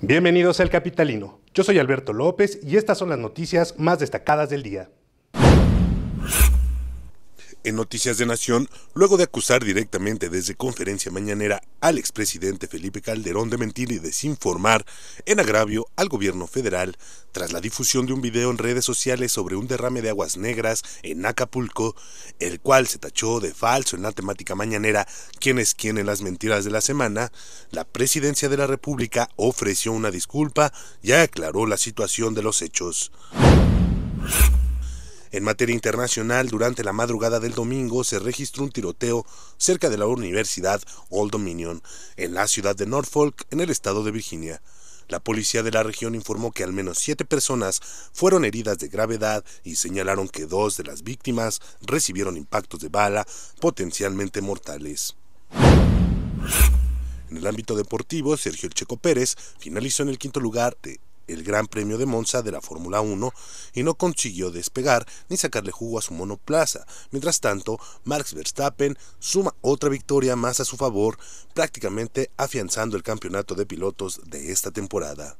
Bienvenidos al Capitalino. Yo soy Alberto López y estas son las noticias más destacadas del día. En Noticias de Nación, luego de acusar directamente desde conferencia mañanera al expresidente Felipe Calderón de mentir y desinformar en agravio al gobierno federal tras la difusión de un video en redes sociales sobre un derrame de aguas negras en Acapulco, el cual se tachó de falso en la temática mañanera quién es quién en las mentiras de la semana, la presidencia de la República ofreció una disculpa y aclaró la situación de los hechos. En materia internacional, durante la madrugada del domingo se registró un tiroteo cerca de la Universidad Old Dominion, en la ciudad de Norfolk, en el estado de Virginia. La policía de la región informó que al menos siete personas fueron heridas de gravedad y señalaron que dos de las víctimas recibieron impactos de bala potencialmente mortales. En el ámbito deportivo, Sergio El Checo Pérez finalizó en el quinto lugar de el Gran Premio de Monza de la Fórmula 1 y no consiguió despegar ni sacarle jugo a su monoplaza. Mientras tanto, Max Verstappen suma otra victoria más a su favor, prácticamente afianzando el campeonato de pilotos de esta temporada.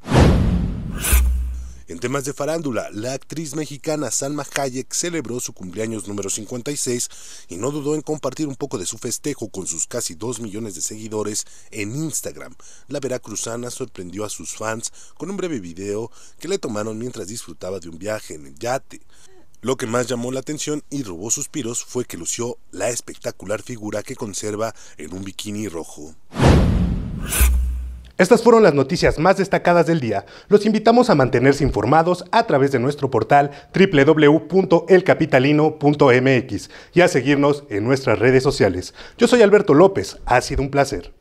En temas de farándula, la actriz mexicana Salma Hayek celebró su cumpleaños número 56 y no dudó en compartir un poco de su festejo con sus casi 2 millones de seguidores en Instagram. La veracruzana sorprendió a sus fans con un breve video que le tomaron mientras disfrutaba de un viaje en el yate. Lo que más llamó la atención y robó suspiros fue que lució la espectacular figura que conserva en un bikini rojo. Estas fueron las noticias más destacadas del día. Los invitamos a mantenerse informados a través de nuestro portal www.elcapitalino.mx y a seguirnos en nuestras redes sociales. Yo soy Alberto López, ha sido un placer.